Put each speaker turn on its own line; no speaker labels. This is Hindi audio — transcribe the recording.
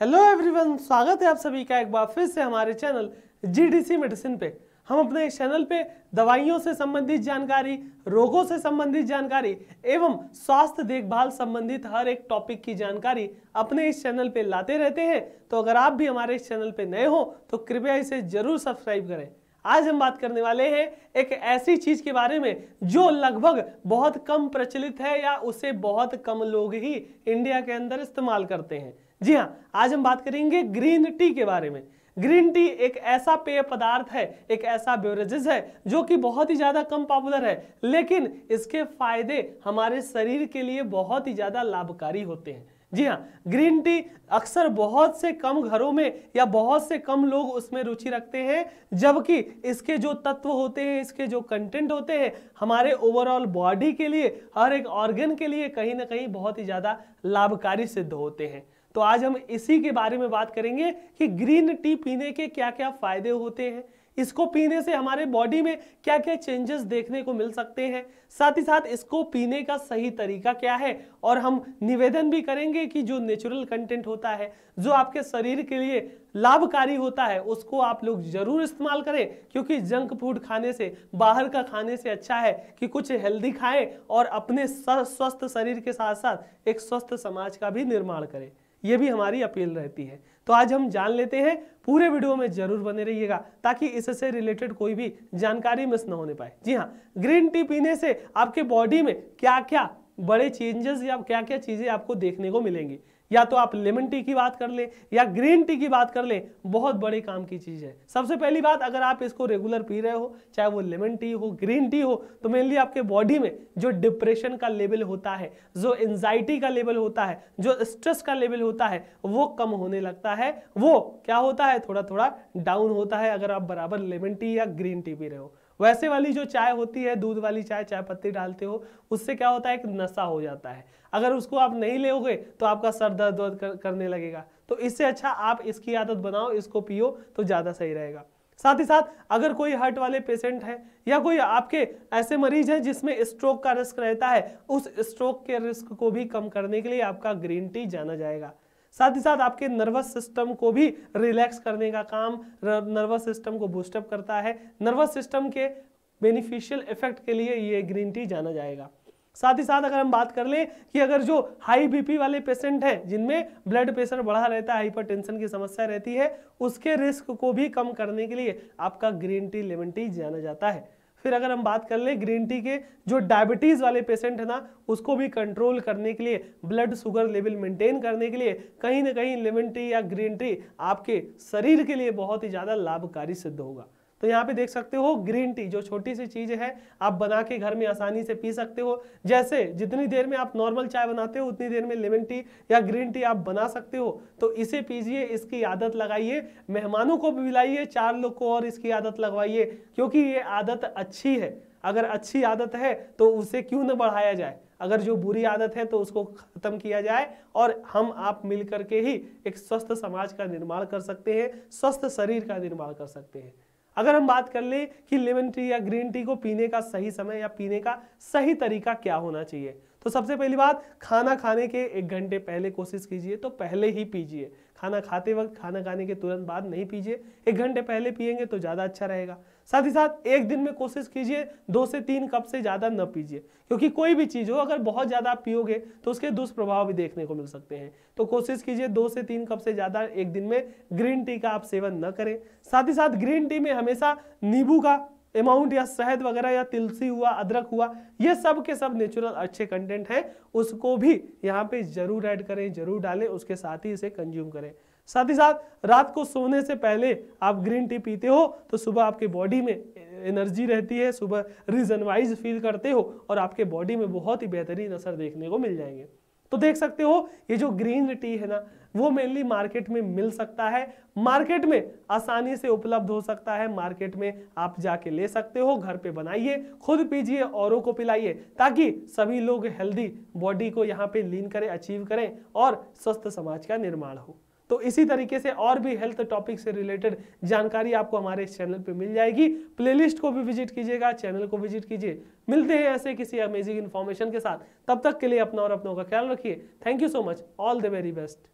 हेलो एवरीवन स्वागत है आप सभी का एक बार फिर से हमारे चैनल जीडीसी मेडिसिन पे हम अपने इस चैनल पे दवाइयों से संबंधित जानकारी रोगों से संबंधित जानकारी एवं स्वास्थ्य देखभाल संबंधित हर एक टॉपिक की जानकारी अपने इस चैनल पे लाते रहते हैं तो अगर आप भी हमारे इस चैनल पे नए हो तो कृपया इसे जरूर सब्सक्राइब करें आज हम बात करने वाले हैं एक ऐसी चीज के बारे में जो लगभग बहुत कम प्रचलित है या उसे बहुत कम लोग ही इंडिया के अंदर इस्तेमाल करते हैं जी हाँ आज हम बात करेंगे ग्रीन टी के बारे में ग्रीन टी एक ऐसा पेय पदार्थ है एक ऐसा बेवरेजेस है जो कि बहुत ही ज़्यादा कम पॉपुलर है लेकिन इसके फायदे हमारे शरीर के लिए बहुत ही ज़्यादा लाभकारी होते हैं जी हाँ ग्रीन टी अक्सर बहुत से कम घरों में या बहुत से कम लोग उसमें रुचि रखते हैं जबकि इसके जो तत्व होते हैं इसके जो कंटेंट होते हैं हमारे ओवरऑल बॉडी के लिए हर एक ऑर्गन के लिए कहीं ना कहीं बहुत ही ज़्यादा लाभकारी सिद्ध होते हैं तो आज हम इसी के बारे में बात करेंगे कि ग्रीन टी पीने के क्या क्या फायदे होते हैं इसको पीने से हमारे बॉडी में क्या क्या चेंजेस देखने को मिल सकते हैं साथ ही साथ इसको पीने का सही तरीका क्या है और हम निवेदन भी करेंगे कि जो नेचुरल कंटेंट होता है जो आपके शरीर के लिए लाभकारी होता है उसको आप लोग जरूर इस्तेमाल करें क्योंकि जंक फूड खाने से बाहर का खाने से अच्छा है कि कुछ हेल्दी खाएं और अपने स्वस्थ शरीर के साथ साथ एक स्वस्थ समाज का भी निर्माण करें ये भी हमारी अपील रहती है तो आज हम जान लेते हैं पूरे वीडियो में जरूर बने रहिएगा ताकि इससे रिलेटेड कोई भी जानकारी मिस ना होने पाए जी हाँ ग्रीन टी पीने से आपके बॉडी में क्या क्या बड़े चेंजेस या क्या क्या चीज़ें आपको देखने को मिलेंगी या तो आप लेमन टी की बात कर लें या ग्रीन टी की बात कर लें बहुत बड़े काम की चीज़ है सबसे पहली बात अगर आप इसको रेगुलर पी रहे हो चाहे वो लेमन टी हो ग्रीन टी हो तो मेनली आपके बॉडी में जो डिप्रेशन का लेवल होता है जो एंजाइटी का लेवल होता है जो स्ट्रेस का लेवल होता है वो कम होने लगता है वो क्या होता है थोड़ा थोड़ा डाउन होता है अगर आप बराबर लेमन टी या ग्रीन टी पी रहे हो वैसे वाली जो चाय होती है दूध वाली चाय चाय पत्ती डालते हो उससे क्या होता है एक नशा हो जाता है अगर उसको आप नहीं लोगे तो आपका सर दर्द वर्द कर, करने लगेगा तो इससे अच्छा आप इसकी आदत बनाओ इसको पियो तो ज़्यादा सही रहेगा साथ ही साथ अगर कोई हार्ट वाले पेशेंट हैं या कोई आपके ऐसे मरीज हैं जिसमें स्ट्रोक का रिस्क रहता है उस स्ट्रोक के रिस्क को भी कम करने के लिए आपका ग्रीन टी जाना जाएगा साथ ही साथ आपके नर्वस सिस्टम को भी रिलैक्स करने का काम नर्वस सिस्टम को बूस्टअप करता है नर्वस सिस्टम के बेनिफिशियल इफेक्ट के लिए ये ग्रीन टी जाना जाएगा साथ ही साथ अगर हम बात कर लें कि अगर जो हाई बीपी वाले पेशेंट हैं जिनमें ब्लड प्रेशर बढ़ा रहता है हाइपरटेंशन की समस्या रहती है उसके रिस्क को भी कम करने के लिए आपका ग्रीन टी लेमन टी जाना जाता है फिर अगर हम बात कर लें ग्रीन टी के जो डायबिटीज़ वाले पेशेंट है ना उसको भी कंट्रोल करने के लिए ब्लड शुगर लेवल मेंटेन करने के लिए कहीं ना कहीं लेमन टी या ग्रीन टी आपके शरीर के लिए बहुत ही ज़्यादा लाभकारी सिद्ध होगा तो यहाँ पे देख सकते हो ग्रीन टी जो छोटी सी चीज़ है आप बना के घर में आसानी से पी सकते हो जैसे जितनी देर में आप नॉर्मल चाय बनाते हो उतनी देर में लेमन टी या ग्रीन टी आप बना सकते हो तो इसे पीजिए इसकी आदत लगाइए मेहमानों को भी मिलाइए चार लोग को और इसकी आदत लगवाइए क्योंकि ये आदत अच्छी है अगर अच्छी आदत है तो उसे क्यों ना बढ़ाया जाए अगर जो बुरी आदत है तो उसको खत्म किया जाए और हम आप मिल करके ही एक स्वस्थ समाज का निर्माण कर सकते हैं स्वस्थ शरीर का निर्माण कर सकते हैं अगर हम बात कर ले कि लेमन टी या ग्रीन टी को पीने का सही समय या पीने का सही तरीका क्या होना चाहिए तो सबसे पहली बात खाना खाने के एक घंटे पहले कोशिश कीजिए तो पहले ही पीजिए खाना खाते वक्त खाना खाने के तुरंत बाद नहीं पीजिए एक घंटे पहले पियेंगे तो ज़्यादा अच्छा रहेगा साथ ही साथ एक दिन में कोशिश कीजिए दो से तीन कप से ज़्यादा न पीजिए क्योंकि कोई भी चीज़ हो अगर बहुत ज़्यादा आप पियोगे तो उसके दुष्प्रभाव भी देखने को मिल सकते हैं तो कोशिश कीजिए दो से तीन कप से ज़्यादा एक दिन में ग्रीन टी का आप सेवन न करें साथ ही साथ ग्रीन टी में हमेशा नींबू का अमाउंट या शहद वगैरह या तुलसी हुआ अदरक हुआ ये सब के सब नेचुरल अच्छे कंटेंट है उसको भी यहाँ पे जरूर ऐड करें जरूर डालें उसके साथ ही इसे कंज्यूम करें साथ ही साथ रात को सोने से पहले आप ग्रीन टी पीते हो तो सुबह आपके बॉडी में एनर्जी रहती है सुबह रीजन वाइज फील करते हो और आपके बॉडी में बहुत ही बेहतरीन असर देखने को मिल जाएंगे तो देख सकते हो ये जो ग्रीन टी है ना वो मेनली मार्केट में मिल सकता है मार्केट में आसानी से उपलब्ध हो सकता है मार्केट में आप जाके ले सकते हो घर पे बनाइए खुद पीजिए औरों को पिलाइए ताकि सभी लोग हेल्दी बॉडी को यहाँ पे लीन करें अचीव करें और स्वस्थ समाज का निर्माण हो तो इसी तरीके से और भी हेल्थ टॉपिक से रिलेटेड जानकारी आपको हमारे इस चैनल पे मिल जाएगी प्लेलिस्ट को भी विजिट कीजिएगा चैनल को विजिट कीजिए मिलते हैं ऐसे किसी अमेजिंग इन्फॉर्मेशन के साथ तब तक के लिए अपना और अपनों का ख्याल रखिए thank you so much all the very best